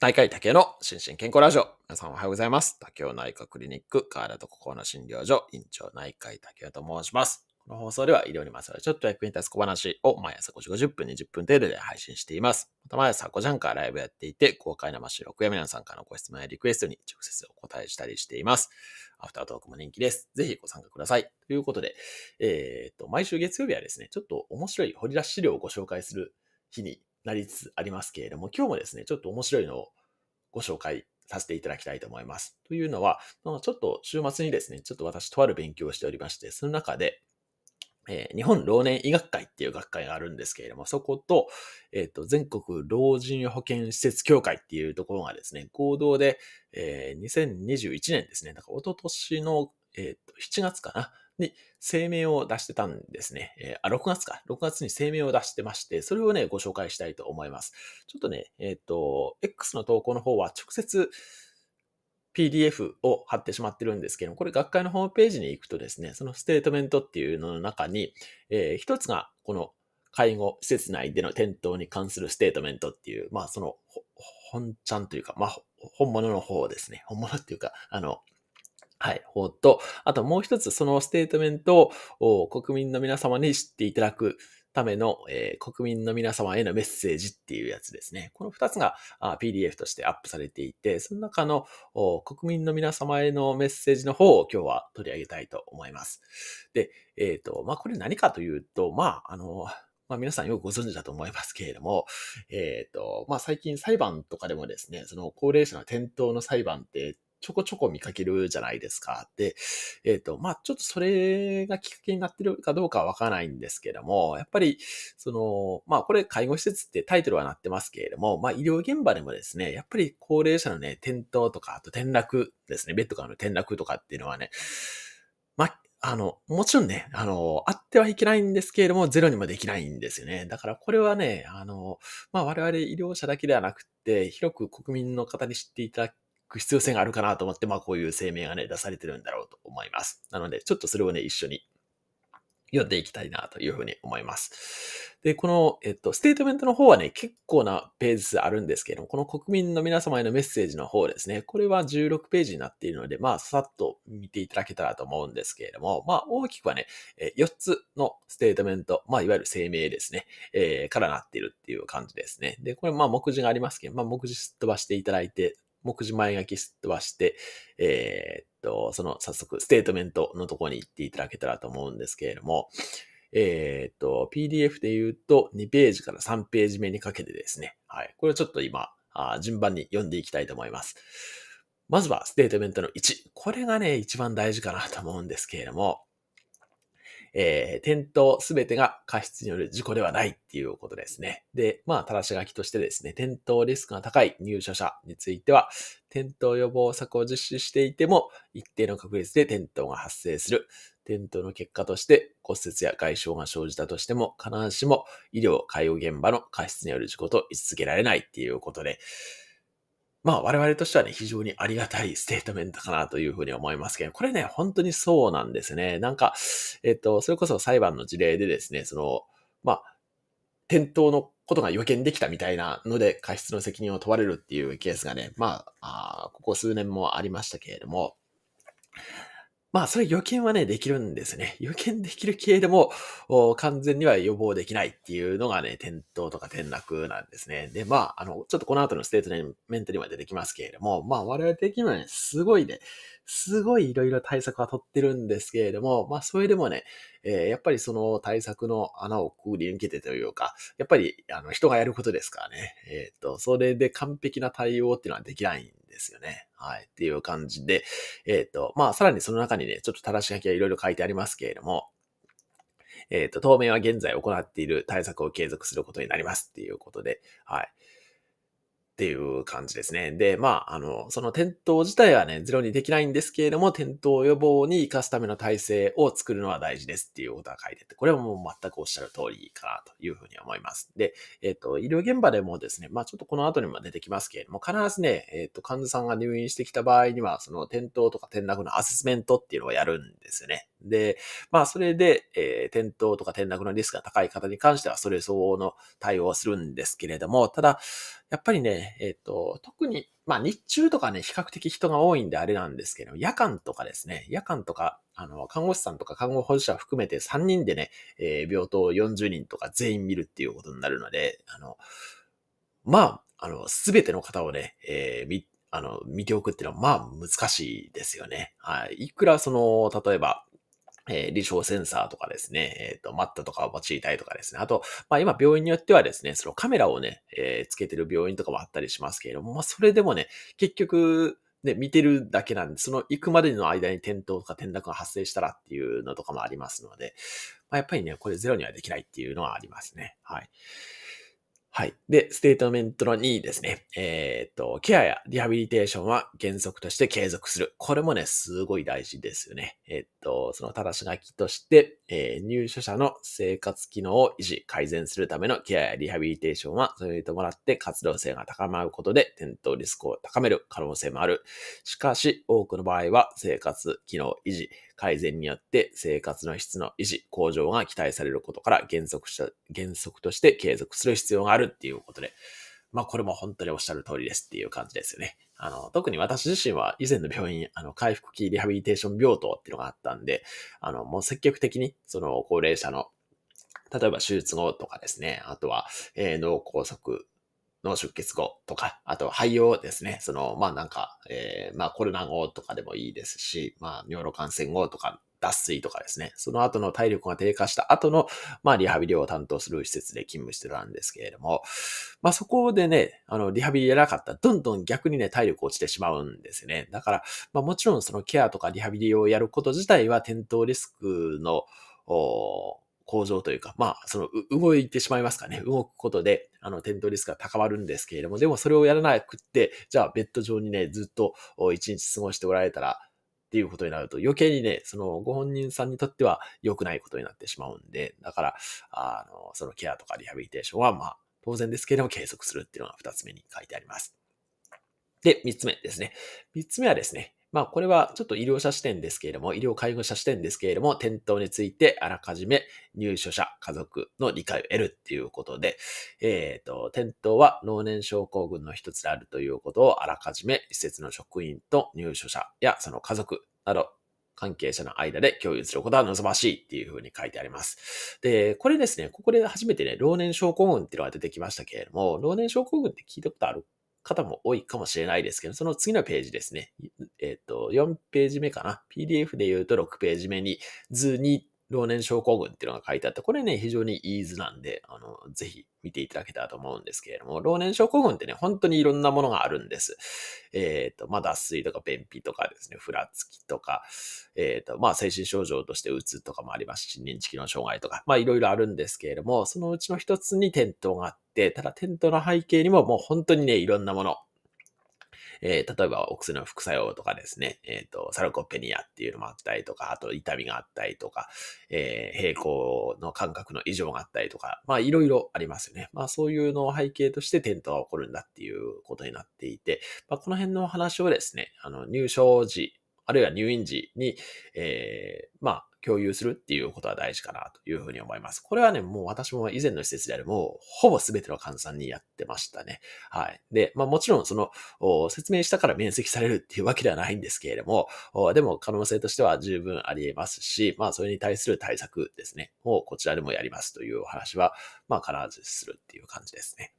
大会竹の心身健康ラジオ。皆さんおはようございます。竹雄内科クリニック、河原と心の診療所、院長内科医竹雄と申します。この放送では医療にまつわるちょっと役に立つ小話を毎朝5時50分、20分程度で配信しています。また毎朝5時半からライブやっていて、公開生収録や皆さんからのご質問やリクエストに直接お答えしたりしています。アフタートークも人気です。ぜひご参加ください。ということで、えー、っと、毎週月曜日はですね、ちょっと面白い掘り出し資料をご紹介する日になりつつありますけれども、今日もですね、ちょっと面白いのをご紹介させていただきたいと思います。というのは、ちょっと週末にですね、ちょっと私とある勉強をしておりまして、その中で、えー、日本老年医学会っていう学会があるんですけれども、そこと、えっ、ー、と、全国老人保健施設協会っていうところがですね、合同で、えー、2021年ですね、だから一昨年の、えっ、ー、と、7月かな、で、声明を出してたんですね。えー、あ、6月か。6月に声明を出してまして、それをね、ご紹介したいと思います。ちょっとね、えっ、ー、と、X の投稿の方は直接 PDF を貼ってしまってるんですけどこれ学会のホームページに行くとですね、そのステートメントっていうのの中に、えー、一つがこの介護施設内での転倒に関するステートメントっていう、まあその、本ちゃんというか、まあ、本物の方ですね。本物っていうか、あの、はい、法と、あともう一つそのステートメントを国民の皆様に知っていただくための、えー、国民の皆様へのメッセージっていうやつですね。この二つがあ PDF としてアップされていて、その中の国民の皆様へのメッセージの方を今日は取り上げたいと思います。で、えっ、ー、と、まあ、これ何かというと、まあ、あの、まあ、皆さんよくご存知だと思いますけれども、えっ、ー、と、まあ、最近裁判とかでもですね、その高齢者の転倒の裁判ってちょこちょこ見かけるじゃないですか。で、えっ、ー、と、まあ、ちょっとそれがきっかけになってるかどうかはわからないんですけども、やっぱり、その、まあ、これ介護施設ってタイトルはなってますけれども、まあ、医療現場でもですね、やっぱり高齢者のね、転倒とか、あと転落ですね、ベッドからの転落とかっていうのはね、まあ、あの、もちろんね、あの、あってはいけないんですけれども、ゼロにもできないんですよね。だからこれはね、あの、まあ、我々医療者だけではなくて、広く国民の方に知っていただく必要性があるかなと思って、まあこういう声明がね、出されてるんだろうと思います。なので、ちょっとそれをね、一緒に読んでいきたいなというふうに思います。で、この、えっと、ステートメントの方はね、結構なページ数あるんですけれども、この国民の皆様へのメッセージの方ですね、これは16ページになっているので、まあ、さっと見ていただけたらと思うんですけれども、まあ、大きくはね、4つのステートメント、まあ、いわゆる声明ですね、えー、からなっているっていう感じですね。で、これ、まあ、目次がありますけど、まあ、目次すっ飛ばしていただいて、目次前書きはして、えー、っと、その早速、ステートメントのところに行っていただけたらと思うんですけれども、えー、っと、PDF で言うと2ページから3ページ目にかけてですね、はい。これをちょっと今、あ順番に読んでいきたいと思います。まずは、ステートメントの1。これがね、一番大事かなと思うんですけれども、えー、転倒すべてが過失による事故ではないっていうことですね。で、まあ、ただし書きとしてですね、転倒リスクが高い入所者については、転倒予防策を実施していても、一定の確率で転倒が発生する。転倒の結果として骨折や外傷が生じたとしても、必ずしも医療介護現場の過失による事故と位置づけられないっていうことで、まあ我々としてはね、非常にありがたいステートメントかなというふうに思いますけど、これね、本当にそうなんですね。なんか、えっと、それこそ裁判の事例でですね、その、まあ、転倒のことが予見できたみたいなので、過失の責任を問われるっていうケースがね、まあ、あここ数年もありましたけれども、まあ、それ予見はね、できるんですね。予 見できる系でも、完全には予防できないっていうのがね、転倒とか転落なんですね。で、まあ、あの、ちょっとこの後のステートメントにも出てきますけれども、まあ、我々的にはね、すごいね、すごいいろいろ対策は取ってるんですけれども、まあ、それでもね、えー、やっぱりその対策の穴をくぐり抜けてというか、やっぱり、あの、人がやることですからね。えっ、ー、と、それで完璧な対応っていうのはできないんですよね。はい。っていう感じで、えっ、ー、と、まあ、さらにその中にね、ちょっと正し書きがいろいろ書いてありますけれども、えっ、ー、と、当面は現在行っている対策を継続することになりますっていうことで、はい。っていう感じですね。で、まあ、あの、その転倒自体はね、ゼロにできないんですけれども、転倒予防に活かすための体制を作るのは大事ですっていうことが書いてて、これはもう全くおっしゃる通りかなというふうに思います。で、えっ、ー、と、医療現場でもですね、まあ、ちょっとこの後にも出てきますけれども、必ずね、えっ、ー、と、患者さんが入院してきた場合には、その転倒とか転落のアセスメントっていうのをやるんですよね。で、まあ、それで、えー、転倒とか転落のリスクが高い方に関しては、それ相応の対応をするんですけれども、ただ、やっぱりね、えっ、ー、と、特に、まあ、日中とかね、比較的人が多いんであれなんですけど、夜間とかですね、夜間とか、あの、看護師さんとか看護保持者含めて3人でね、えー、病棟40人とか全員見るっていうことになるので、あの、まあ、あの、すべての方をね、えー、み、あの、見ておくっていうのは、まあ、難しいですよね。はい。いくら、その、例えば、えー、臨床センサーとかですね、えっ、ー、と、マットとかを用いたりとかですね。あと、まあ今病院によってはですね、そのカメラをね、えー、つけてる病院とかもあったりしますけれども、まあそれでもね、結局、ね、見てるだけなんで、その行くまでの間に転倒とか転落が発生したらっていうのとかもありますので、まあやっぱりね、これゼロにはできないっていうのはありますね。はい。はい。で、ステートメントの2ですね。えっ、と、ケアやリハビリテーションは原則として継続する。これもね、すごい大事ですよね。えっ、と、そのただし書きとして、えー、入所者の生活機能を維持、改善するためのケアやリハビリテーションは、それもらって活動性が高まることで、転倒リスクを高める可能性もある。しかし、多くの場合は生活機能維持、改善によって生活の質の維持、向上が期待されることから原則した原則として継続する必要があるっていうことで、まあこれも本当におっしゃる通りですっていう感じですよね。あの、特に私自身は以前の病院、あの、回復期リハビリテーション病棟っていうのがあったんで、あの、もう積極的に、その、高齢者の例えば手術後とかですね、あとは、えー、脳梗塞脳出血後とか、あと肺用ですね。その、まあなんか、えー、まあコロナ後とかでもいいですし、まあ尿路感染後とか、脱水とかですね。その後の体力が低下した後の、まあリハビリを担当する施設で勤務してたんですけれども、まあそこでね、あの、リハビリやらなかったら、どんどん逆にね、体力落ちてしまうんですね。だから、まあもちろんそのケアとかリハビリをやること自体は転倒リスクの、向上というか、まあ、その、動いてしまいますかね。動くことで、あの、転倒リスクが高まるんですけれども、でもそれをやらなくって、じゃあベッド上にね、ずっと一日過ごしておられたら、っていうことになると余計にね、そのご本人さんにとっては良くないことになってしまうんで、だから、あの、そのケアとかリハビリテーションはまあ当然ですけれども継続するっていうのが二つ目に書いてあります。で、三つ目ですね。三つ目はですね、まあこれはちょっと医療者視点ですけれども、医療介護者視点ですけれども、転倒についてあらかじめ入所者、家族の理解を得るっていうことで、えっ、ー、と、転倒は老年症候群の一つであるということをあらかじめ施設の職員と入所者やその家族など関係者の間で共有することは望ましいっていうふうに書いてあります。で、これですね、ここで初めてね、老年症候群っていうのが出てきましたけれども、老年症候群って聞いたことある方も多いかもしれないですけど、その次のページですね。えっ、ー、と、4ページ目かな。PDF で言うと6ページ目に図に老年症候群っていうのが書いてあって、これね、非常にいい図なんで、あの、ぜひ見ていただけたらと思うんですけれども、老年症候群ってね、本当にいろんなものがあるんです。えっ、ー、と、まあ、脱水とか便秘とかですね、ふらつきとか、えっ、ー、と、まあ、精神症状としてうつとかもありますし、認知機能障害とか、まあ、いろいろあるんですけれども、そのうちの一つに転倒があって、ただ転倒の背景にももう本当にね、いろんなもの、えー、例えばお薬の副作用とかですね、えっ、ー、と、サルコペニアっていうのもあったりとか、あと痛みがあったりとか、えー、平行の感覚の異常があったりとか、まあいろいろありますよね。まあそういうのを背景として転倒が起こるんだっていうことになっていて、まあ、この辺の話をですね、あの、入所時、あるいは入院時に、えー、まあ、共有するっていうことは大事かなというふうに思います。これはね、もう私も以前の施設であば、もうほぼ全ての患者さんにやってましたね。はい。で、まあもちろんその説明したから面積されるっていうわけではないんですけれども、でも可能性としては十分あり得ますし、まあそれに対する対策ですね、をこちらでもやりますというお話は、まあ必ずするっていう感じですね。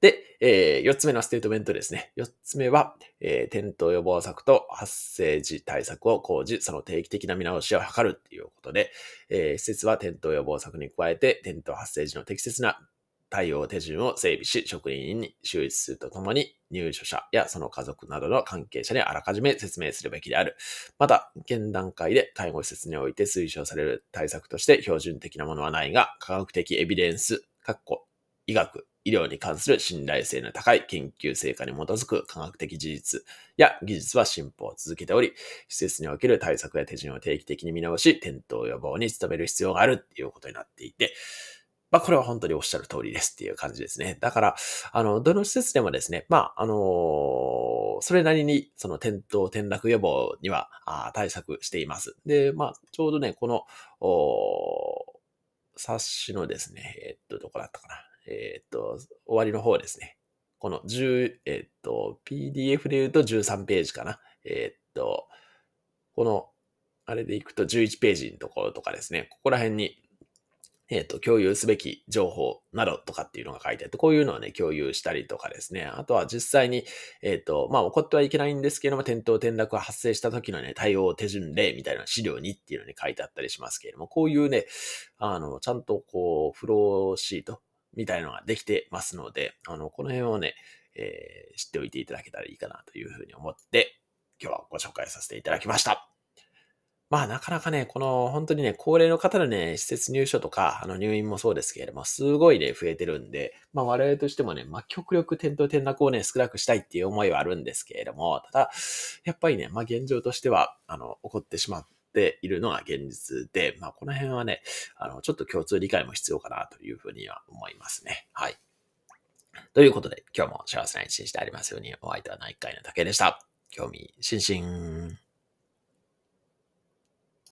で、えー、4つ目のステートメントですね。4つ目は、えー、転倒予防策と発生時対策を講じ、その定期的な見直しを図るっていうことで、えー、施設は転倒予防策に加えて、転倒発生時の適切な対応手順を整備し、職員に周知するとともに、入所者やその家族などの関係者にあらかじめ説明するべきである。また、現段階で介護施設において推奨される対策として標準的なものはないが、科学的エビデンス、医学医療に関する信頼性の高い研究成果に基づく科学的事実や技術は進歩を続けており、施設における対策や手順を定期的に見直し、転倒予防に努める必要があるっていうことになっていて、まあ、これは本当におっしゃる通りですっていう感じですね。だから、あの、どの施設でもですね、まあ、あのー、それなりに、その転倒、転落予防にはあ対策しています。で、まあ、ちょうどね、この、お冊子のですね、えっと、どこだったかな。えっと、終わりの方ですね。この10、えっと、PDF で言うと13ページかな。えっと、この、あれで行くと11ページのところとかですね、ここら辺に、えっ、ー、と、共有すべき情報などとかっていうのが書いてあって、こういうのをね、共有したりとかですね。あとは実際に、えっ、ー、と、まあ、起こってはいけないんですけども、転倒転落が発生した時のね、対応手順例みたいな資料にっていうのに書いてあったりしますけれども、こういうね、あの、ちゃんとこう、フローシート、みたいのができてますので、あの、この辺をね、えー、知っておいていただけたらいいかなというふうに思って、今日はご紹介させていただきました。まあなかなかね、この本当にね、高齢の方のね、施設入所とか、あの入院もそうですけれども、すごいね、増えてるんで、まあ我々としてもね、まあ極力転倒転落をね、少なくしたいっていう思いはあるんですけれども、ただ、やっぱりね、まあ現状としては、あの、起こってしまうっているのが現実で、まあ、この辺はね、あの、ちょっと共通理解も必要かなというふうには思いますね。はい。ということで、今日も幸せな一日でありますように、お相手は内科医の竹でした。興味津々。